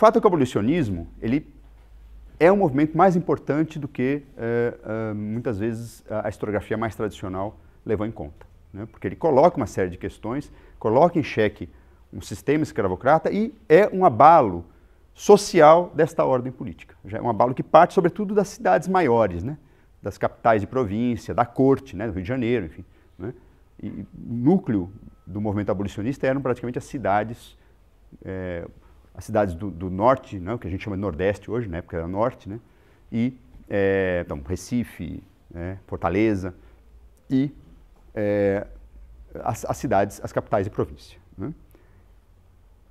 fato é que o abolicionismo ele é um movimento mais importante do que é, é, muitas vezes a historiografia mais tradicional levou em conta, né? porque ele coloca uma série de questões, coloca em xeque um sistema escravocrata e é um abalo social desta ordem política. Já é um abalo que parte, sobretudo, das cidades maiores, né? das capitais de província, da corte, né? do Rio de Janeiro, enfim. Né? E, núcleo do movimento abolicionista eram praticamente as cidades é, as cidades do, do norte, né, o que a gente chama de nordeste hoje, na né, época era norte, né, e, é, então, Recife, né, Fortaleza, e é, as, as, cidades, as capitais e província. Né?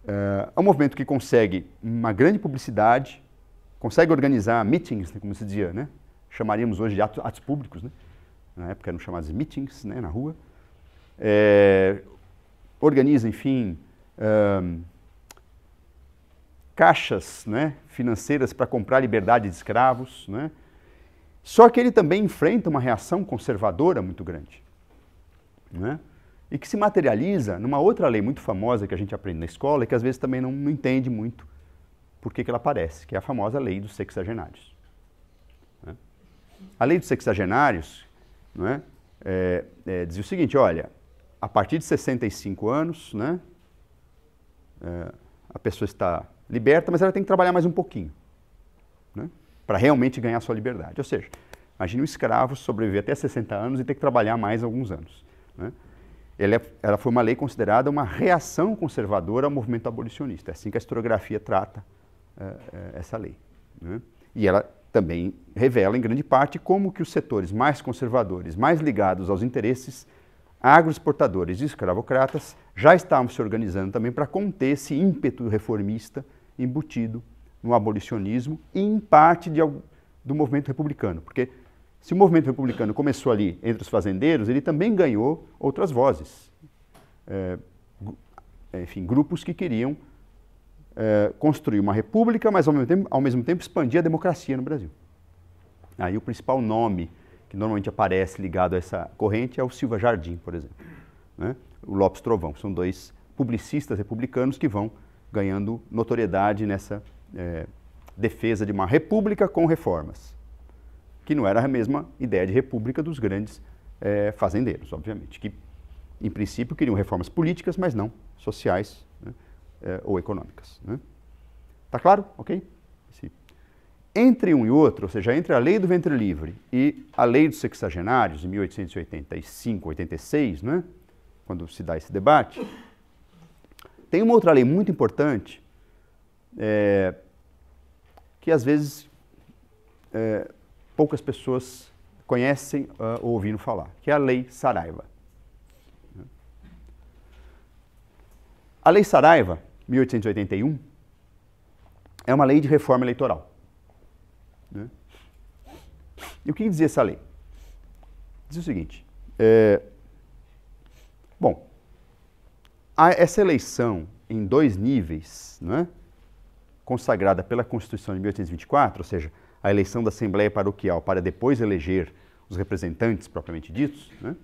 É, é um movimento que consegue uma grande publicidade, consegue organizar meetings, né, como se dizia, né? chamaríamos hoje de atos, atos públicos, né? na época eram chamados de meetings né, na rua, é, organiza, enfim, um, caixas né, financeiras para comprar liberdade de escravos. Né? Só que ele também enfrenta uma reação conservadora muito grande. Né? E que se materializa numa outra lei muito famosa que a gente aprende na escola e que às vezes também não, não entende muito por que, que ela aparece, que é a famosa lei dos sexagenários. Né? A lei dos sexagenários né, é, é, dizia o seguinte, olha, a partir de 65 anos, né, é, a pessoa está liberta, mas ela tem que trabalhar mais um pouquinho né? para realmente ganhar sua liberdade. Ou seja, imagine um escravo sobreviver até 60 anos e ter que trabalhar mais alguns anos. Né? É, ela foi uma lei considerada uma reação conservadora ao movimento abolicionista. É assim que a historiografia trata é, é, essa lei. Né? E ela também revela, em grande parte, como que os setores mais conservadores, mais ligados aos interesses agroexportadores e escravocratas já estavam se organizando também para conter esse ímpeto reformista embutido no abolicionismo e em parte de, do movimento republicano, porque se o movimento republicano começou ali entre os fazendeiros, ele também ganhou outras vozes. É, enfim, grupos que queriam é, construir uma república, mas ao mesmo, tempo, ao mesmo tempo expandir a democracia no Brasil. Aí o principal nome que normalmente aparece ligado a essa corrente é o Silva Jardim, por exemplo, né? o Lopes Trovão, são dois publicistas republicanos que vão ganhando notoriedade nessa é, defesa de uma república com reformas, que não era a mesma ideia de república dos grandes é, fazendeiros, obviamente, que em princípio queriam reformas políticas, mas não sociais né, é, ou econômicas. Né. Tá claro? Ok? Sim. Entre um e outro, ou seja, entre a lei do ventre livre e a lei dos sexagenários, de 1885, 86, né, quando se dá esse debate, tem uma outra lei muito importante é, que às vezes é, poucas pessoas conhecem uh, ou ouviram falar, que é a Lei Saraiva. A Lei Saraiva, 1881, é uma lei de reforma eleitoral. Né? E o que dizia essa lei? Diz o seguinte: é, bom, essa eleição em dois níveis, é? consagrada pela Constituição de 1824, ou seja, a eleição da Assembleia Paroquial para depois eleger os representantes propriamente ditos, né,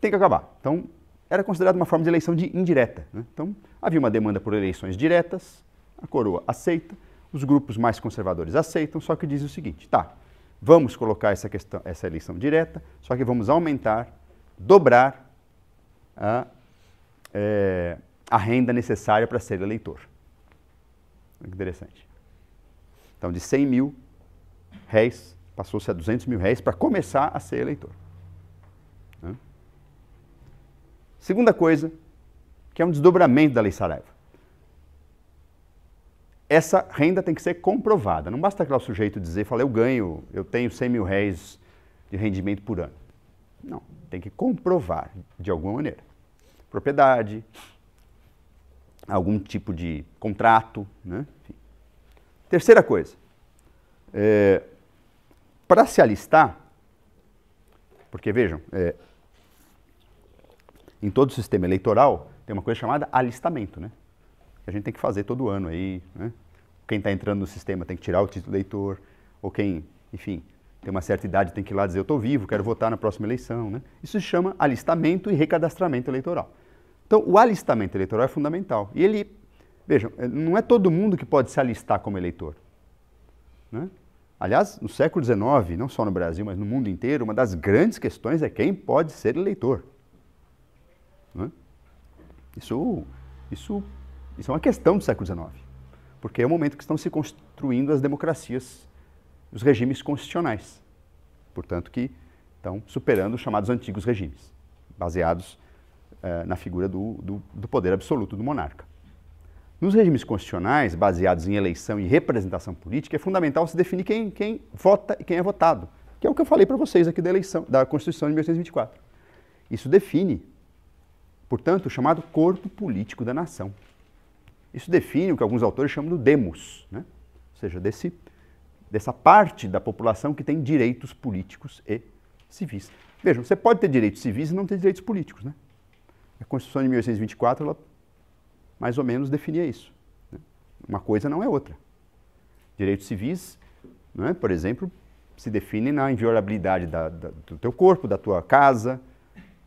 tem que acabar. Então, era considerada uma forma de eleição de indireta. Né? Então, havia uma demanda por eleições diretas, a coroa aceita, os grupos mais conservadores aceitam, só que diz o seguinte, tá, vamos colocar essa, questão, essa eleição direta, só que vamos aumentar, dobrar a é, a renda necessária para ser eleitor. Interessante. Então, de 100 mil réis, passou-se a 200 mil réis para começar a ser eleitor. Né? Segunda coisa, que é um desdobramento da Lei Saraiva. Essa renda tem que ser comprovada. Não basta aquele sujeito dizer, falar, eu ganho, eu tenho 100 mil réis de rendimento por ano. Não, tem que comprovar de alguma maneira propriedade, algum tipo de contrato. Né? Terceira coisa, é, para se alistar, porque vejam, é, em todo o sistema eleitoral tem uma coisa chamada alistamento, né? Que a gente tem que fazer todo ano aí, né? Quem está entrando no sistema tem que tirar o título de eleitor, ou quem, enfim, tem uma certa idade, tem que ir lá dizer eu estou vivo, quero votar na próxima eleição. Né? Isso se chama alistamento e recadastramento eleitoral. Então, o alistamento eleitoral é fundamental. E ele, vejam, eh, não é todo mundo que pode se alistar como eleitor. Né? Aliás, no século XIX, não só no Brasil, mas no mundo inteiro, uma das grandes questões é quem pode ser eleitor. Né? Isso, isso, isso é uma questão do século XIX, porque é o momento que estão se construindo as democracias os regimes constitucionais. Portanto, que estão superando os chamados antigos regimes, baseados eh, na figura do, do, do poder absoluto do monarca. Nos regimes constitucionais, baseados em eleição e representação política, é fundamental se definir quem, quem vota e quem é votado, que é o que eu falei para vocês aqui da eleição, da Constituição de 1824. Isso define, portanto, o chamado corpo político da nação. Isso define o que alguns autores chamam do demos, né? ou seja, desse dessa parte da população que tem direitos políticos e civis. Vejam, você pode ter direitos civis e não ter direitos políticos, né? A Constituição de 1824, ela mais ou menos definia isso. Né? Uma coisa não é outra. Direitos civis, né, por exemplo, se definem na inviolabilidade da, da, do teu corpo, da tua casa,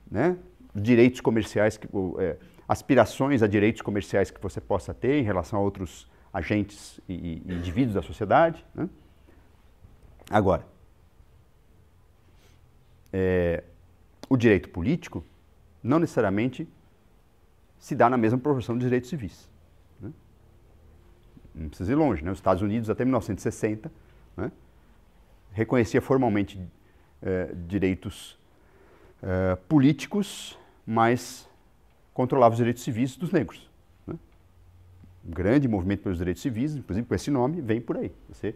né? direitos comerciais, que, ou, é, aspirações a direitos comerciais que você possa ter em relação a outros agentes e, e indivíduos da sociedade. Né? Agora, é, o direito político não necessariamente se dá na mesma proporção dos direitos civis. Né? Não precisa ir longe. Né? Os Estados Unidos, até 1960, né? reconhecia formalmente é, direitos é, políticos, mas controlava os direitos civis dos negros. Né? Um grande movimento pelos direitos civis, inclusive com esse nome, vem por aí. Você,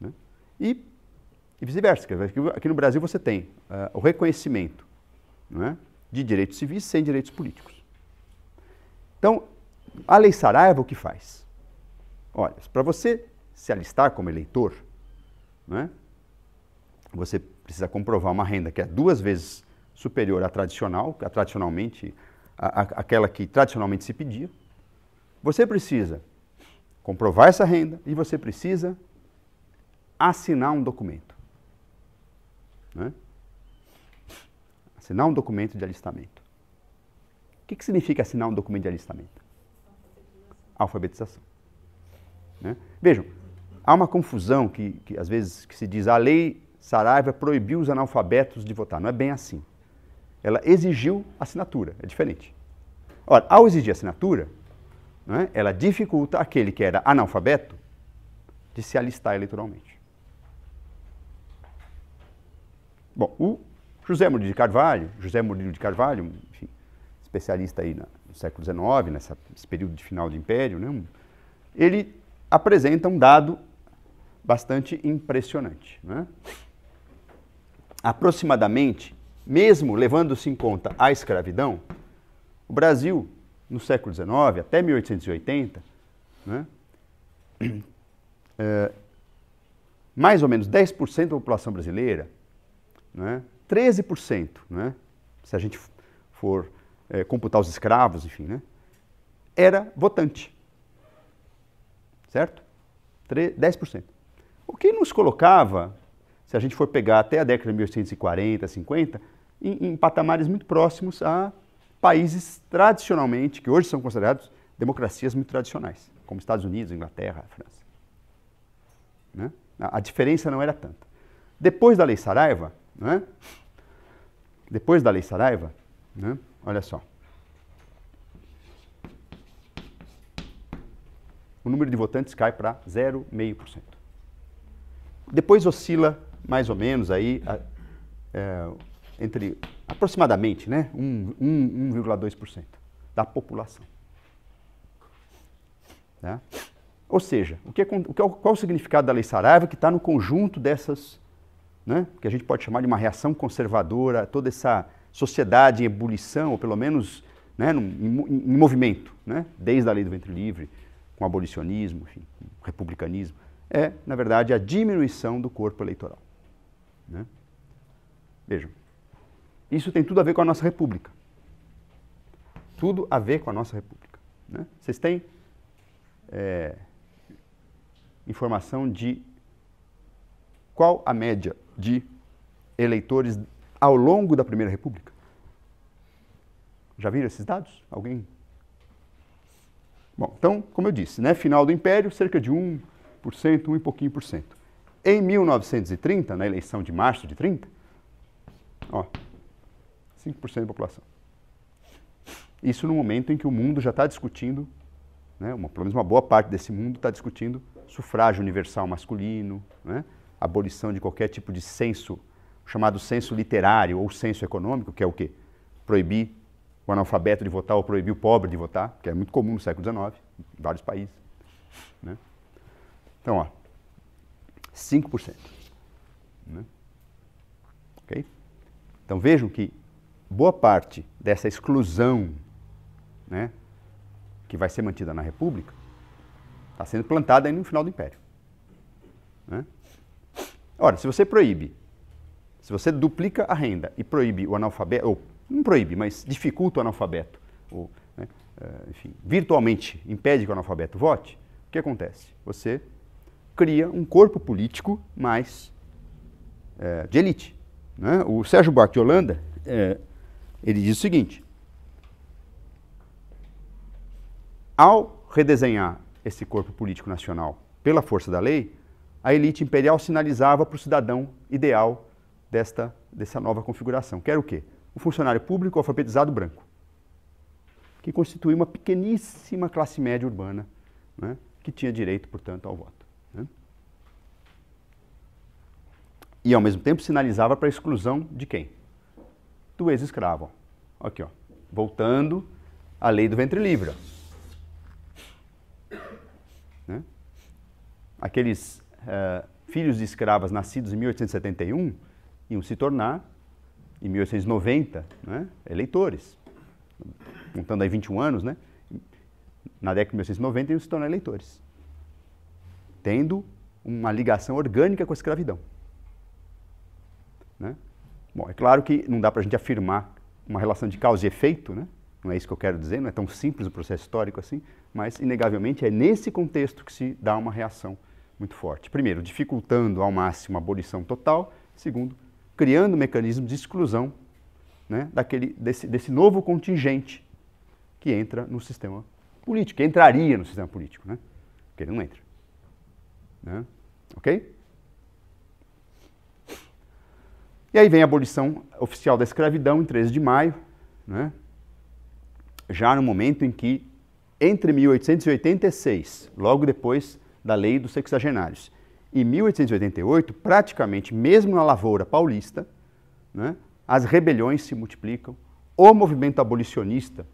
né? E e vice-versa. Aqui no Brasil você tem uh, o reconhecimento é? de direitos civis sem direitos políticos. Então, a Lei Saraiva o que faz? Olha, para você se alistar como eleitor, é? você precisa comprovar uma renda que é duas vezes superior à tradicional, é tradicionalmente, aquela que tradicionalmente se pedia. Você precisa comprovar essa renda e você precisa assinar um documento. Né? Assinar um documento de alistamento. O que, que significa assinar um documento de alistamento? Alfabetização. Né? Vejam, há uma confusão que, que às vezes que se diz a lei Saraiva proibiu os analfabetos de votar. Não é bem assim. Ela exigiu assinatura, é diferente. Ora, ao exigir assinatura, né, ela dificulta aquele que era analfabeto de se alistar eleitoralmente. Bom, o José Murilo de Carvalho, José Murilo de Carvalho, enfim, especialista aí no século XIX, nesse período de final do Império, né, ele apresenta um dado bastante impressionante. Né? Aproximadamente, mesmo levando-se em conta a escravidão, o Brasil, no século XIX, até 1880, né, é, mais ou menos 10% da população brasileira né? 13%, né? se a gente for é, computar os escravos, enfim, né? era votante. Certo? 10%. O que nos colocava, se a gente for pegar até a década de 1840, 50, em, em patamares muito próximos a países tradicionalmente, que hoje são considerados democracias muito tradicionais, como Estados Unidos, Inglaterra, França. Né? A, a diferença não era tanta. Depois da Lei Saraiva, né? Depois da Lei Saraiva, né? olha só. O número de votantes cai para 0,5%. Depois oscila mais ou menos aí a, é, entre aproximadamente né, 1,2% da população. Tá? Ou seja, o que, é é o qual o significado da Lei Saraiva que está no conjunto dessas né? que a gente pode chamar de uma reação conservadora, toda essa sociedade em ebulição, ou pelo menos né, em, em, movimento, né? desde a lei do ventre livre, com o abolicionismo, enfim, com o republicanismo, é, na verdade, a diminuição do corpo eleitoral. Né? Vejam, isso tem tudo a ver com a nossa república. Tudo a ver com a nossa república. Né? Vocês têm é, informação de qual a média de eleitores ao longo da Primeira República. Já viram esses dados? Alguém? Bom, então, como eu disse, né, final do Império, cerca de 1%, 1 e pouquinho por cento. Em 1930, na eleição de março de 30, ó, 5% da população. Isso no momento em que o mundo já está discutindo, né, uma, pelo menos uma boa parte desse mundo está discutindo sufrágio universal masculino, né, abolição de qualquer tipo de censo chamado censo literário ou censo econômico, que é o quê? Proibir o analfabeto de votar ou proibir o pobre de votar, que é muito comum no século XIX, em vários países. Né? Então, ó, 5%. Né? Okay? Então vejam que boa parte dessa exclusão né, que vai ser mantida na República está sendo plantada aí no final do Império. Né? Ora, se você proíbe, se você duplica a renda e proíbe o analfabeto, ou não proíbe, mas dificulta o analfabeto, ou, né, eh, enfim, virtualmente impede que o analfabeto vote, o que acontece? Você cria um corpo político mais é, de elite. Né? O Sérgio Buarque de Holanda, é, ele diz o seguinte, ao redesenhar esse corpo político nacional pela força da lei, a elite imperial sinalizava para o cidadão ideal desta, dessa nova configuração, que era o quê? Um funcionário público alfabetizado branco, que constituía uma pequeníssima classe média urbana, né, que tinha direito, portanto, ao voto. Né? E, ao mesmo tempo, sinalizava para a exclusão de quem? Do ex-escravo. Aqui, ó. voltando à lei do ventre livre. Né? Aqueles eh, filhos de escravas nascidos em 1871 iam se tornar, em 1890, né, eleitores. Contando aí 21 anos, né? Na década de 1890 iam se tornar eleitores. Tendo uma ligação orgânica com a escravidão. Né? Bom, é claro que não dá para a gente afirmar uma relação de causa e efeito, né? não é isso que eu quero dizer, não é tão simples o processo histórico assim, mas inegavelmente é nesse contexto que se dá uma reação muito forte. Primeiro, dificultando ao máximo a abolição total. Segundo, criando mecanismos de exclusão né, daquele, desse, desse novo contingente que entra no sistema político, que entraria no sistema político, né? porque ele não entra. Né? Ok? E aí vem a abolição oficial da escravidão em 13 de maio, né? já no momento em que, entre 1886, logo depois da Lei dos Sexagenários. Em 1888, praticamente mesmo na lavoura paulista, né, as rebeliões se multiplicam, o movimento abolicionista,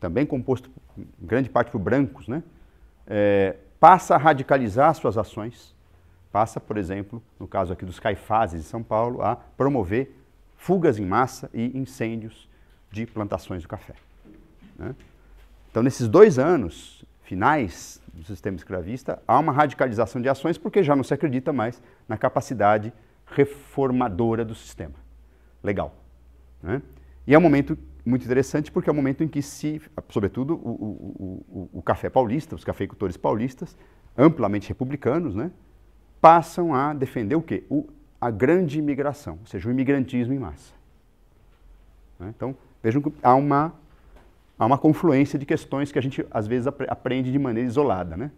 também composto em grande parte por brancos, né, é, passa a radicalizar suas ações, passa, por exemplo, no caso aqui dos caifazes de São Paulo, a promover fugas em massa e incêndios de plantações de café. Né? Então, nesses dois anos, finais do sistema escravista, há uma radicalização de ações porque já não se acredita mais na capacidade reformadora do sistema. Legal. Né? E é um momento muito interessante porque é o um momento em que se, sobretudo, o, o, o, o, café paulista, os cafeicultores paulistas, amplamente republicanos, né, passam a defender o quê? a grande imigração, ou seja, o imigrantismo em massa. Né? Então, vejam que há uma há uma confluência de questões que a gente às vezes aprende de maneira isolada, né?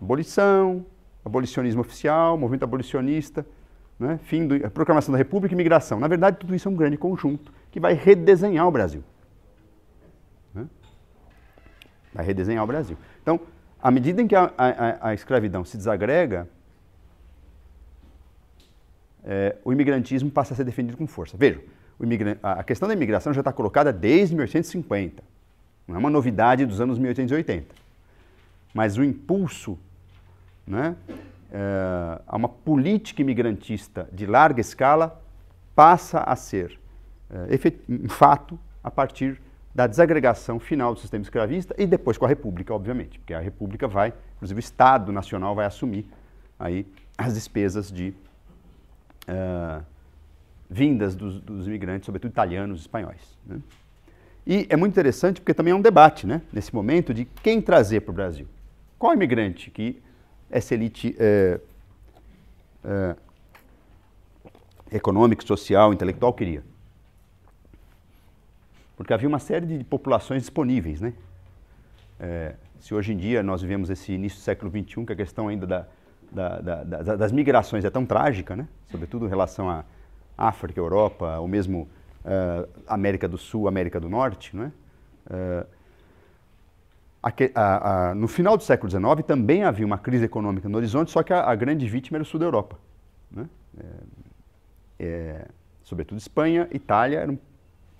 Abolição, abolicionismo oficial, movimento abolicionista, né? fim do, eh, proclamação da República e migração. Na verdade, tudo isso é um grande conjunto que vai redesenhar o Brasil. Né? Vai redesenhar o Brasil. Então, à medida em que a, a, a escravidão se desagrega, é, o imigrantismo passa a ser defendido com força. Veja, a questão da imigração já está colocada desde 1850. Não é uma novidade dos anos 1880. Mas o impulso né, é, a uma política imigrantista de larga escala passa a ser eh, um fato a partir da desagregação final do sistema escravista e depois com a República, obviamente, porque a República vai, inclusive o Estado Nacional vai assumir aí as despesas de uh, vindas dos, dos imigrantes, sobretudo italianos, espanhóis. Né? E é muito interessante porque também é um debate, né, nesse momento, de quem trazer para o Brasil. Qual imigrante que essa elite é, eh, é, eh, econômica, social, intelectual queria? Porque havia uma série de populações disponíveis, né? É, se hoje em dia nós vivemos esse início do século XXI, que a questão ainda da, da, da, das migrações é tão trágica, né? sobretudo em relação a África, Europa, ou mesmo uh, América do Sul, América do Norte, não é? Uh, no final do século XIX também havia uma crise econômica no horizonte, só que a, a grande vítima era o sul da Europa. Né? É, é, sobretudo Espanha, Itália eram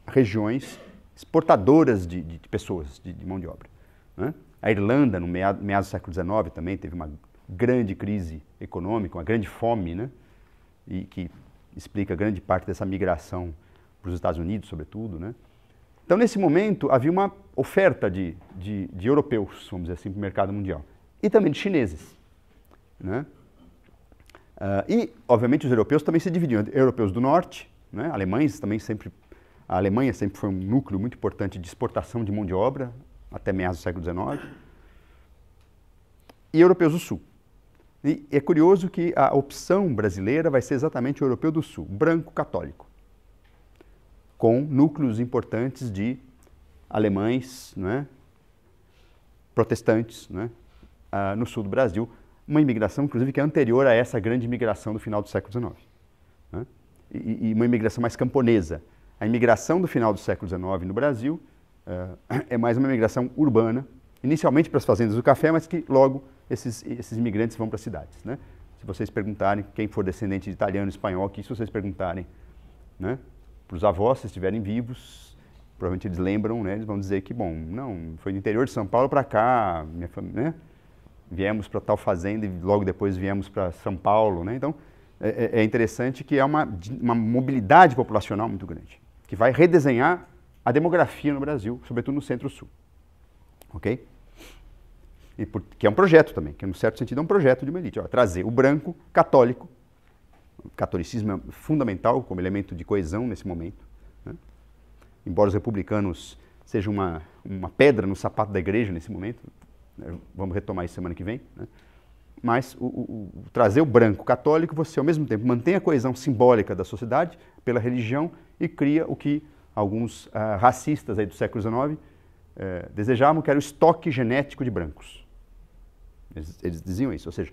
regiões exportadoras de, de, de pessoas, de, de, mão de obra. Né? A Irlanda, no meado, meado do século XIX, também teve uma grande crise econômica, uma grande fome, né? e que explica grande parte dessa migração para os Estados Unidos, sobretudo. Né? Então, nesse momento, havia uma oferta de, de, de europeus, vamos dizer assim, para o mercado mundial, e também de chineses. Né? Uh, e, obviamente, os europeus também se dividiam. Europeus do norte, né? alemães também sempre... A Alemanha sempre foi um núcleo muito importante de exportação de mão de obra, até meados do século XIX. E europeus do sul. E é curioso que a opção brasileira vai ser exatamente o europeu do sul, branco católico, com núcleos importantes de alemães, é? protestantes é? ah, no sul do Brasil, uma imigração, inclusive, que é anterior a essa grande imigração do final do século XIX. Né? E, e, uma imigração mais camponesa. A imigração do final do século XIX no Brasil ah, é mais uma imigração urbana, inicialmente para as fazendas do café, mas que logo esses, esses imigrantes vão para as cidades. Né? Se vocês perguntarem, quem for descendente de italiano, espanhol aqui, se vocês perguntarem né, para os avós, se estiverem vivos, provavelmente eles lembram, né, eles vão dizer que, bom, não, foi do interior de São Paulo para cá, minha família, né? viemos para tal fazenda e logo depois viemos para São Paulo. Né? Então, é, é, é interessante que é uma, uma mobilidade populacional muito grande, que vai redesenhar a demografia no Brasil, sobretudo no Centro-Sul. Ok? E por, que é um projeto também, que, no certo sentido, é um projeto de uma elite. Ó, trazer o branco católico, o catolicismo é fundamental como elemento de coesão nesse momento. Né? Embora os republicanos sejam uma, uma pedra no sapato da igreja nesse momento, né? vamos retomar isso semana que vem, né? mas o, o, o, trazer o branco católico, você ao mesmo tempo mantém a coesão simbólica da sociedade pela religião e cria o que alguns ah, racistas aí do século XIX eh, desejavam, que era o estoque genético de brancos. Eles, eles diziam isso. Ou seja,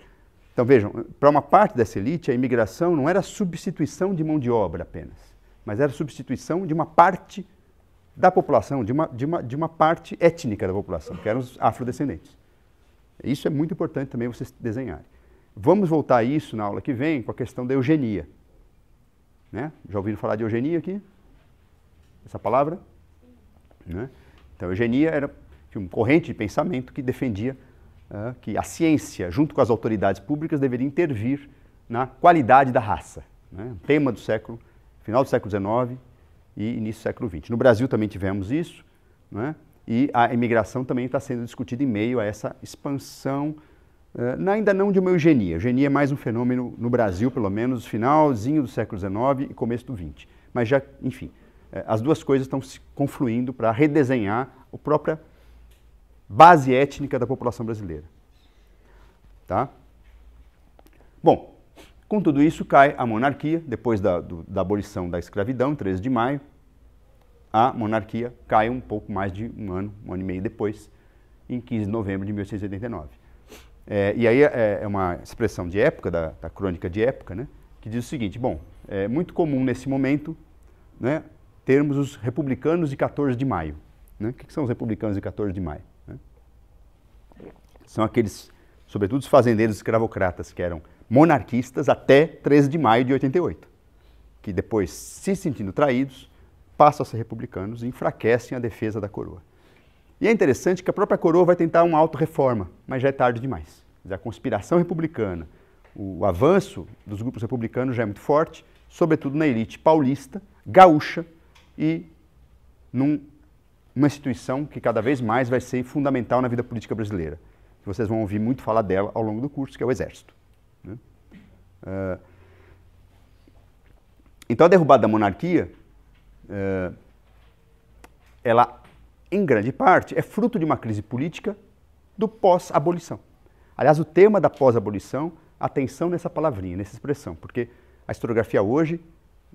então vejam, para uma parte dessa elite, a imigração não era substituição de mão de obra apenas, mas era substituição de uma parte da população, de uma, de uma, de uma parte étnica da população, que eram os afrodescendentes. Isso é muito importante também vocês desenharem. Vamos voltar a isso na aula que vem com a questão da eugenia. Né? Já ouviram falar de eugenia aqui? Essa palavra? Né? Então, eugenia era uma corrente de pensamento que defendia né, que a ciência, junto com as autoridades públicas, deveria intervir na qualidade da raça. Né? Tema do século, final do século XIX e início do século XX. No Brasil também tivemos isso, né? e a imigração também está sendo discutida em meio a essa expansão, uh, ainda não de uma eugenia. Eugenia é mais um fenômeno no Brasil, pelo menos, finalzinho do século XIX e começo do XX. Mas já, enfim, eh, as duas coisas estão se confluindo para redesenhar a própria base étnica da população brasileira. Tá? Bom, com tudo isso cai a monarquia, depois da, do, da abolição da escravidão, 13 de maio, a monarquia cai um pouco mais de um ano, um ano e meio depois, em 15 de novembro de 1889. É, e aí é, é, uma expressão de época, da, da, crônica de época, né, que diz o seguinte, bom, é muito comum nesse momento né, termos os republicanos de 14 de maio. Né? O que são os republicanos de 14 de maio? são aqueles, sobretudo os fazendeiros escravocratas, que eram monarquistas até 13 de maio de 88, que depois, se sentindo traídos, passam a ser republicanos e enfraquecem a defesa da coroa. E é interessante que a própria coroa vai tentar uma auto-reforma, mas já é tarde demais. A conspiração republicana, o avanço dos grupos republicanos já é muito forte, sobretudo na elite paulista, gaúcha e numa instituição que cada vez mais vai ser fundamental na vida política brasileira, que vocês vão ouvir muito falar dela ao longo do curso, que é o Exército. Né? Uh, então, a derrubada da monarquia, uh, ela, em grande parte, é fruto de uma crise política do pós-abolição. Aliás, o tema da pós-abolição, atenção nessa palavrinha, nessa expressão, porque a historiografia hoje,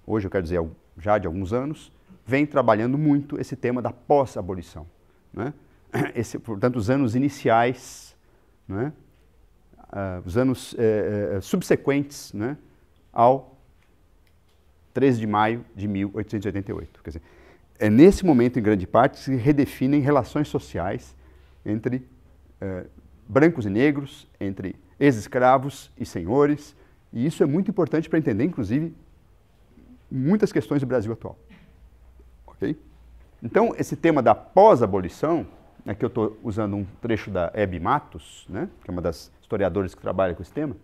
hoje eu quero dizer já de alguns anos, vem trabalhando muito esse tema da pós-abolição. Né? Esse, portanto, os anos iniciais né, uh, os anos uh, subsequentes né, ao 13 de maio de 1888. Quer dizer, é nesse momento, em grande parte, que se redefinem relações sociais entre uh, brancos e negros, entre ex-escravos e senhores, e isso é muito importante para entender, inclusive, muitas questões do Brasil atual. Ok? Então, esse tema da pós-abolição Aqui é eu estou usando um trecho da Hebe Matos, né, que é uma das historiadoras que trabalha com esse tema.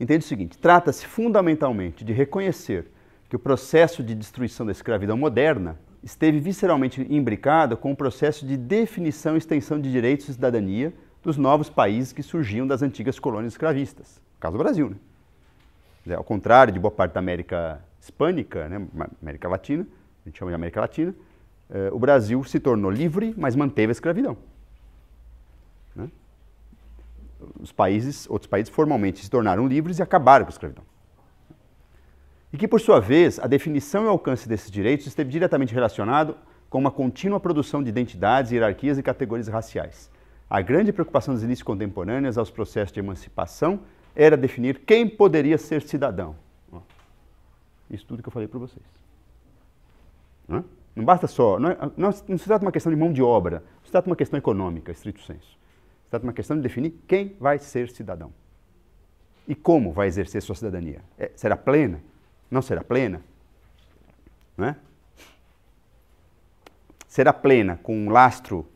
Entende o seguinte: trata-se fundamentalmente de reconhecer que o processo de destruição da escravidão moderna esteve visceralmente imbricado com o processo de definição e extensão de direitos e cidadania dos novos países que surgiam das antigas colônias escravistas. No caso do Brasil, né? ao contrário de boa parte da América hispânica, né, América Latina, a gente chama de América Latina, eh, o Brasil se tornou livre, mas manteve a escravidão. Né? Os países, outros países formalmente se tornaram livres e acabaram com a escravidão. E que, por sua vez, a definição e alcance desses direitos esteve diretamente relacionado com uma contínua produção de identidades, hierarquias e categorias raciais. A grande preocupação das inícios contemporâneas aos processos de emancipação era definir quem poderia ser cidadão. Isso tudo que eu falei para vocês. Hã? Não basta só. É, não, não se trata de uma questão de mão de obra, se trata de uma questão econômica, estrito senso. Se trata de uma questão de definir quem vai ser cidadão e como vai exercer sua cidadania. É, será plena? Não será plena? Não é? Será plena com um lastro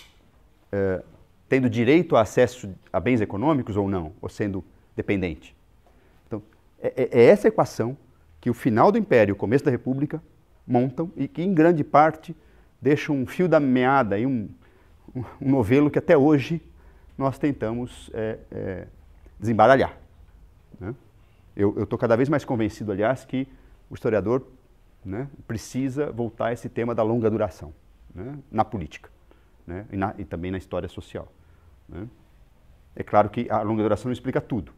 eh, tendo direito a acesso a bens econômicos ou não, ou sendo dependente? Então, é, é, é essa equação que o final do Império e o começo da República montam e que, em grande parte, deixam um fio da meada e um, um, novelo que até hoje nós tentamos é, é, desembaralhar. Né? Eu estou cada vez mais convencido, aliás, que o historiador né, precisa voltar a esse tema da longa duração né, na política né, e, na, e, também na história social. Né? É claro que a longa duração não explica tudo,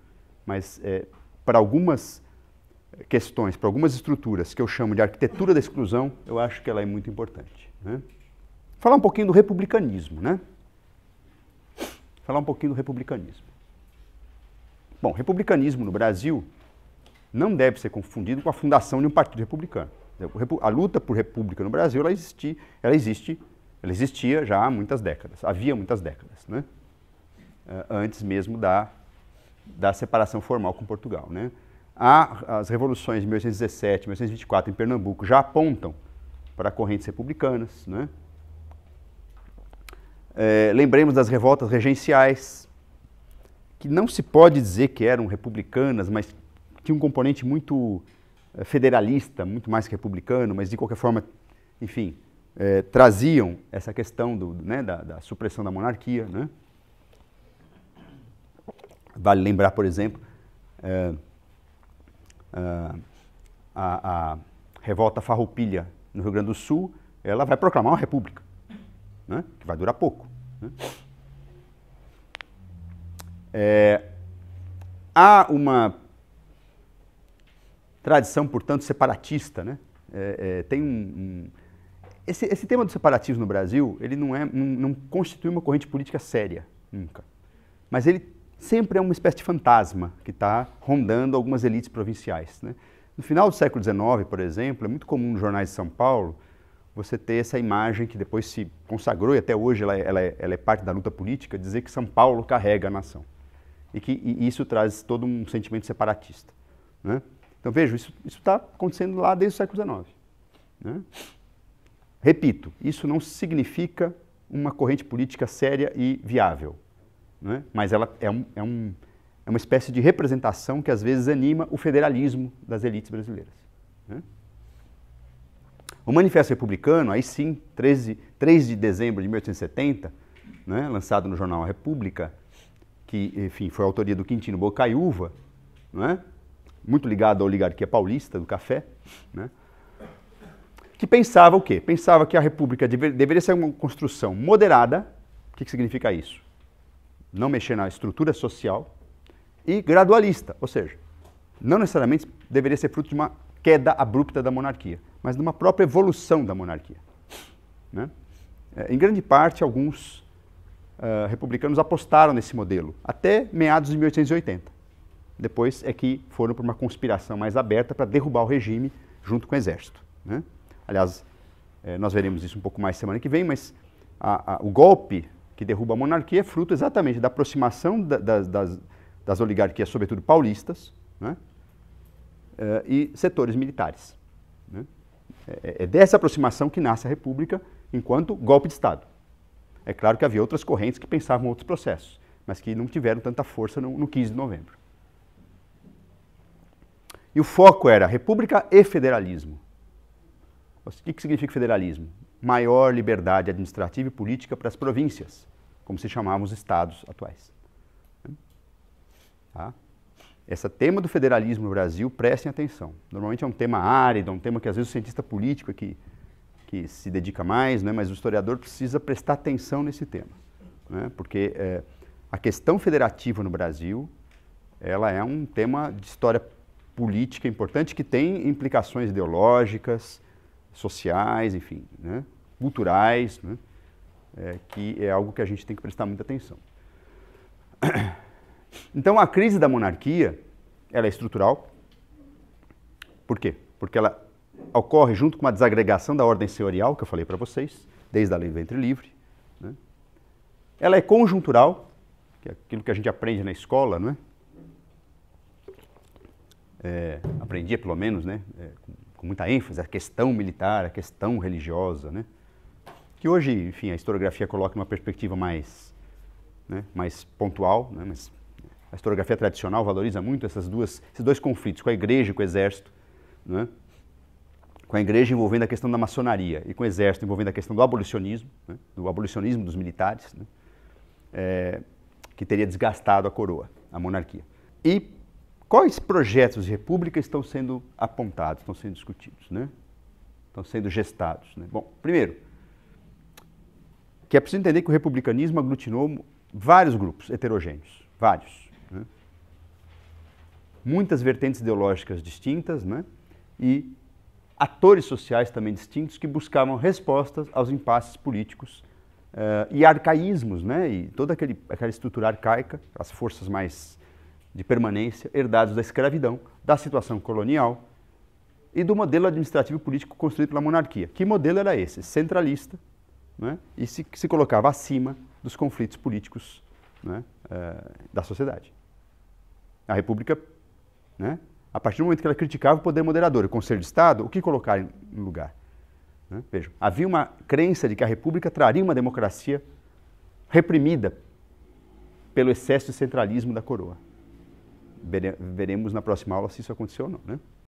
mas é, para algumas questões, para algumas estruturas que eu chamo de arquitetura da exclusão, eu acho que ela é muito importante. Né? Falar um pouquinho do republicanismo, né? Falar um pouquinho do republicanismo. Bom, republicanismo no Brasil não deve ser confundido com a fundação de um partido republicano. A luta por república no Brasil, ela, existi, ela existe, ela existia já há muitas décadas, havia muitas décadas, né? Eh, antes mesmo da, da separação formal com Portugal, né? as revoluções de 1817 e 1824 em Pernambuco já apontam para correntes republicanas. Né? É, lembremos das revoltas regenciais, que não se pode dizer que eram republicanas, mas tinham um componente muito é, federalista, muito mais que republicano, mas de qualquer forma, enfim, é, traziam essa questão do, né, da, da, supressão da monarquia. Né? Vale lembrar, por exemplo, é, uh, a, a, revolta farroupilha no Rio Grande do Sul, ela vai proclamar uma república, né? que vai durar pouco. Né? É, há uma tradição, portanto, separatista. Né? É, é, tem um, um esse, esse, tema do separatismo no Brasil, ele não, é, não, não constitui uma corrente política séria, nunca. Mas ele sempre é uma espécie de fantasma que está rondando algumas elites provinciais. Né? No final do século XIX, por exemplo, é muito comum nos jornais de São Paulo você ter essa imagem que depois se consagrou e até hoje ela, é, ela, é, ela é parte da luta política, dizer que São Paulo carrega a nação. E que e isso traz todo um sentimento separatista. Né? Então vejo, isso está acontecendo lá desde o século XIX. Né? Repito, isso não significa uma corrente política séria e viável né? mas ela é, um, é, um, é uma espécie de representação que às vezes anima o federalismo das elites brasileiras. Né? O Manifesto Republicano, aí sim, 13, 3 de dezembro de 1870, né, lançado no jornal A República, que enfim, foi a autoria do Quintino Bocaiúva, né, muito ligado à oligarquia paulista do café, né, que pensava o quê? Pensava que a República deveria ser uma construção moderada. O que, que significa isso? não mexer na estrutura social, e gradualista, ou seja, não necessariamente deveria ser fruto de uma queda abrupta da monarquia, mas de uma própria evolução da monarquia. Né? É, em grande parte, alguns uh, republicanos apostaram nesse modelo, até meados de 1880. Depois é que foram para uma conspiração mais aberta para derrubar o regime junto com o exército. Né? Aliás, eh, nós veremos isso um pouco mais semana que vem, mas a, a, o golpe que derruba a monarquia é fruto exatamente da aproximação da, das, das, das, oligarquias, sobretudo paulistas, né? uh, e setores militares. Né? É, é, é dessa aproximação que nasce a República enquanto golpe de Estado. É claro que havia outras correntes que pensavam outros processos, mas que não tiveram tanta força no, no 15 de novembro. E o foco era república e federalismo. O que, que significa federalismo? Maior liberdade administrativa e política para as províncias como se chamavam os estados atuais. Né? Tá? Esse tema do federalismo no Brasil, prestem atenção. Normalmente é um tema árido, é um tema que às vezes o cientista político é que que se dedica mais, né, mas o historiador precisa prestar atenção nesse tema. Né, porque é, a questão federativa no Brasil ela é um tema de história política importante que tem implicações ideológicas, sociais, enfim, né, culturais. Né é, que é algo que a gente tem que prestar muita atenção. Então, a crise da monarquia, ela é estrutural. Por quê? Porque ela ocorre junto com a desagregação da ordem senhorial, que eu falei para vocês, desde a lei do ventre livre. Né? Ela é conjuntural, que é aquilo que a gente aprende na escola, não é? é aprendia pelo menos, né? É, com muita ênfase, a questão militar, a questão religiosa, né? que hoje, enfim, a historiografia coloca uma perspectiva mais, né, mais pontual, né, mas a historiografia tradicional valoriza muito essas duas, esses dois conflitos, com a igreja e com o exército, né, com a igreja envolvendo a questão da maçonaria e com o exército envolvendo a questão do abolicionismo, né, do abolicionismo dos militares, é, que teria desgastado a coroa, a monarquia. E quais projetos de república estão sendo apontados, estão sendo discutidos, né, estão sendo gestados? Bom, primeiro, que é preciso entender que o republicanismo aglutinou vários grupos heterogêneos, vários. Né? Muitas vertentes ideológicas distintas né? e atores sociais também distintos que buscavam respostas aos impasses políticos uh, e arcaísmos, né? e toda aquele, aquela estrutura arcaica, as forças mais de permanência, herdados da escravidão, da situação colonial e do modelo administrativo político construído pela monarquia. Que modelo era esse? Centralista, né, e se, se colocava acima dos conflitos políticos né, uh, da sociedade. A República, né, a partir do momento que ela criticava o poder moderador, o Conselho de Estado, o que colocar em lugar? Né? Vejam, havia uma crença de que a República traria uma democracia reprimida pelo excesso de centralismo da coroa. Veremos na próxima aula se isso aconteceu ou não. Né?